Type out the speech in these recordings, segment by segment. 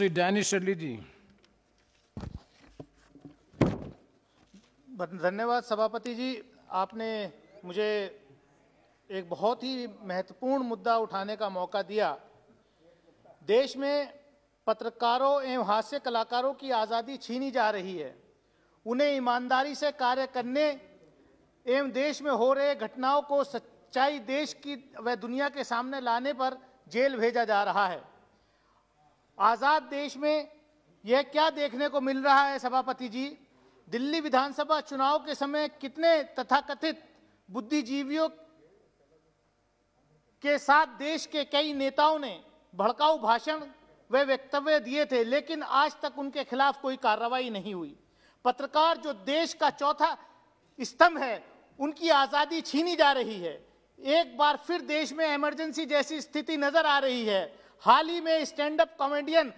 Shri Danish Ali जी धन्यवाद सभापति जी आपने मुझे एक बहुत ही महत्वपूर्ण मुद्दा उठाने का मौका दिया देश में पत्रकारों एवं हास्य कलाकारों की आज़ादी छीनी जा रही है उन्हें ईमानदारी से कार्य करने एवं देश में हो रहे घटनाओं को सच्चाई देश की व दुनिया के सामने लाने पर जेल भेजा जा रहा है आज़ाद देश में यह क्या देखने को मिल रहा है सभापति जी दिल्ली विधानसभा चुनाव के समय कितने तथाकथित बुद्धिजीवियों के साथ देश के कई नेताओं ने भड़काऊ भाषण व वक्तव्य दिए थे लेकिन आज तक उनके खिलाफ कोई कार्रवाई नहीं हुई पत्रकार जो देश का चौथा स्तंभ है उनकी आज़ादी छीनी जा रही है एक बार फिर देश में इमरजेंसी जैसी स्थिति नजर आ रही है हाल ही में stand up comedian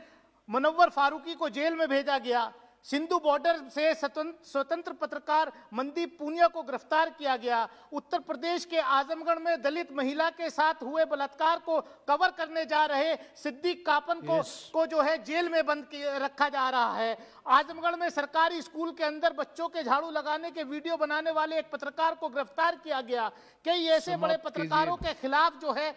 Munawar Faruqui को जेल में भेजा गया सिंधु बॉर्डर से स्वतंत्र पत्रकार मंदीप पूनिया को गिरफ्तार किया गया उत्तर प्रदेश के आजमगढ़ में दलित महिला के साथ हुए बलात्कार को कवर करने जा रहे सिद्दीक कापन को को जो है जेल में बंद रखा जा रहा है आजमगढ़ में सरकारी स्कूल के अंदर बच्चों के झाड़ू लगाने के वीडियो बनाने वाले एक पत्रकार को गिरफ्तार किया गया कई ऐसे बड़े पत्रकारों के खिलाफ जो है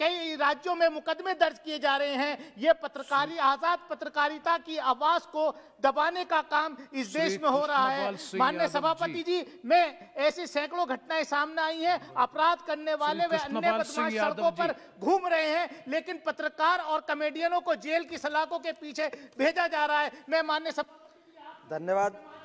कई राज्यों में मुकदमे दर्ज किए जा रहे हैं ये पत्रकारी आजाद पत्रकारिता की आवाज को दबाने का काम इस देश में हो रहा है माननीय सभापति जी मैं ऐसी सैकड़ों घटनाएं सामने आई हैं हाँ। अपराध करने वाले वे अन्य सड़कों पर घूम रहे हैं लेकिन पत्रकार और कमेडियनों को जेल की सलाखों के पीछे भेजा जा रहा है मैं मान्य सभा धन्यवाद